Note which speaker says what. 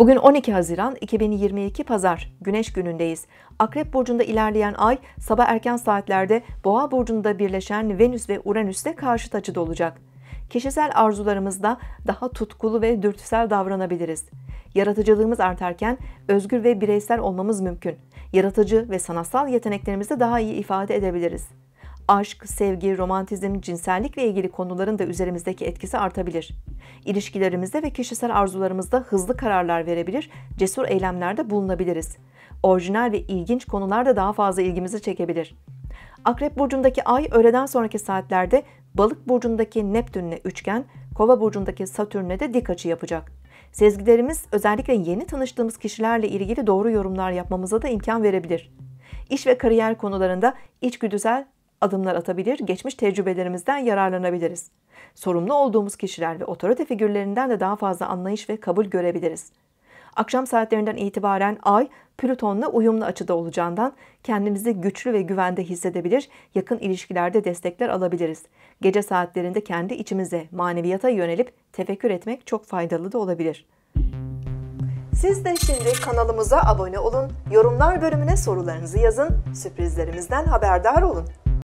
Speaker 1: Bugün 12 Haziran 2022 Pazar Güneş günündeyiz. Akrep burcunda ilerleyen ay sabah erken saatlerde Boğa burcunda birleşen Venüs ve Uranüs'te karşıt açıda olacak. Kişisel arzularımızda daha tutkulu ve dürtüsel davranabiliriz. Yaratıcılığımız artarken özgür ve bireysel olmamız mümkün. Yaratıcı ve sanatsal yeteneklerimizi daha iyi ifade edebiliriz aşk, sevgi, romantizm, cinsellikle ilgili konuların da üzerimizdeki etkisi artabilir. İlişkilerimizde ve kişisel arzularımızda hızlı kararlar verebilir, cesur eylemlerde bulunabiliriz. Orijinal ve ilginç konular da daha fazla ilgimizi çekebilir. Akrep burcundaki ay öğleden sonraki saatlerde Balık burcundaki Neptünle üçgen, Kova burcundaki Satürn'le de dik açı yapacak. Sezgilerimiz özellikle yeni tanıştığımız kişilerle ilgili doğru yorumlar yapmamıza da imkan verebilir. İş ve kariyer konularında içgüdüsel adımlar atabilir, geçmiş tecrübelerimizden yararlanabiliriz. Sorumlu olduğumuz kişiler ve otorite figürlerinden de daha fazla anlayış ve kabul görebiliriz. Akşam saatlerinden itibaren Ay, Plüton'la uyumlu açıda olacağından kendimizi güçlü ve güvende hissedebilir, yakın ilişkilerde destekler alabiliriz. Gece saatlerinde kendi içimize, maneviyata yönelip tefekkür etmek çok faydalı da olabilir.
Speaker 2: Siz de şimdi kanalımıza abone olun, yorumlar bölümüne sorularınızı yazın, sürprizlerimizden haberdar olun.